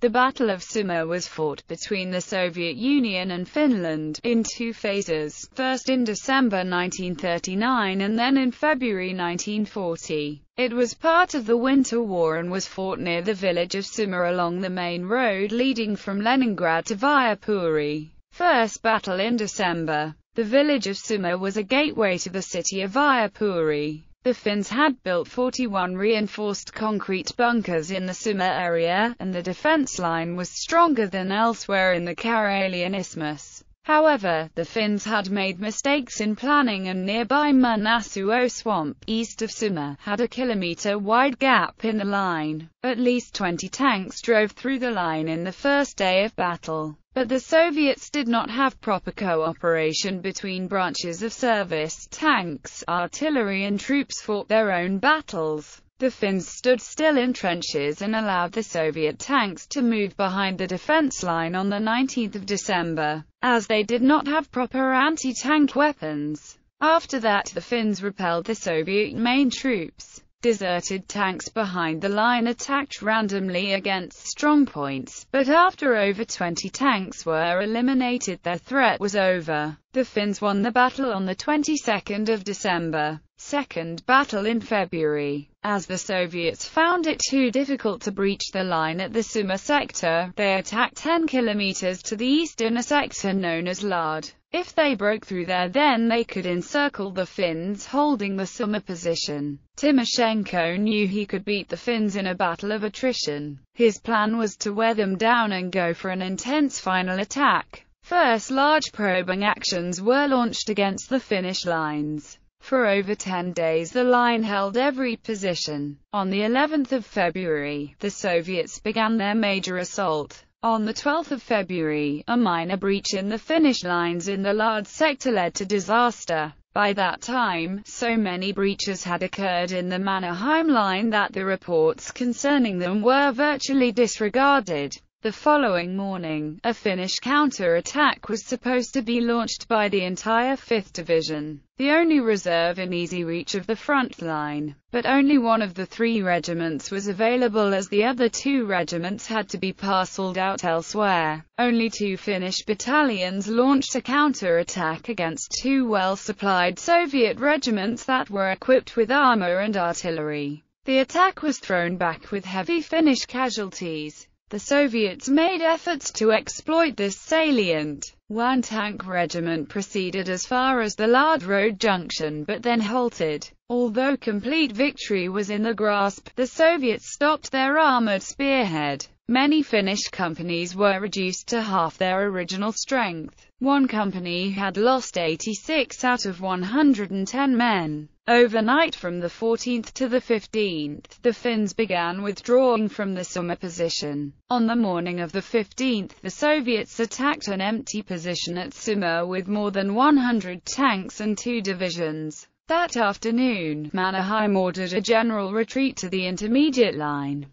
The Battle of Suma was fought between the Soviet Union and Finland, in two phases, first in December 1939 and then in February 1940. It was part of the Winter War and was fought near the village of Suma along the main road leading from Leningrad to via Puri. First battle in December. The village of Suma was a gateway to the city of Vyapuri. The Finns had built 41 reinforced concrete bunkers in the Summa area, and the defense line was stronger than elsewhere in the Karelian Isthmus. However, the Finns had made mistakes in planning and nearby Manasuo Swamp, east of Summa, had a kilometer-wide gap in the line. At least 20 tanks drove through the line in the first day of battle. But the Soviets did not have proper cooperation between branches of service, tanks, artillery and troops fought their own battles. The Finns stood still in trenches and allowed the Soviet tanks to move behind the defense line on the 19th of December, as they did not have proper anti-tank weapons. After that the Finns repelled the Soviet main troops deserted tanks behind the line attacked randomly against strongpoints, but after over 20 tanks were eliminated their threat was over. The Finns won the battle on the 22nd of December, second battle in February. As the Soviets found it too difficult to breach the line at the Suma sector, they attacked 10 kilometers to the east in a sector known as Lard. If they broke through there then they could encircle the Finns holding the summer position. Timoshenko knew he could beat the Finns in a battle of attrition. His plan was to wear them down and go for an intense final attack. First large probing actions were launched against the Finnish lines. For over 10 days the line held every position. On the 11th of February, the Soviets began their major assault. On 12 February, a minor breach in the finish lines in the lard sector led to disaster. By that time, so many breaches had occurred in the Mannerheim line that the reports concerning them were virtually disregarded. The following morning, a Finnish counter-attack was supposed to be launched by the entire 5th Division, the only reserve in easy reach of the front line. But only one of the three regiments was available as the other two regiments had to be parcelled out elsewhere. Only two Finnish battalions launched a counter-attack against two well-supplied Soviet regiments that were equipped with armour and artillery. The attack was thrown back with heavy Finnish casualties. The Soviets made efforts to exploit this salient. One tank regiment proceeded as far as the Lard Road junction but then halted. Although complete victory was in the grasp, the Soviets stopped their armored spearhead Many Finnish companies were reduced to half their original strength. One company had lost 86 out of 110 men. Overnight from the 14th to the 15th, the Finns began withdrawing from the Summa position. On the morning of the 15th, the Soviets attacked an empty position at Summa with more than 100 tanks and two divisions. That afternoon, Mannerheim ordered a general retreat to the intermediate line.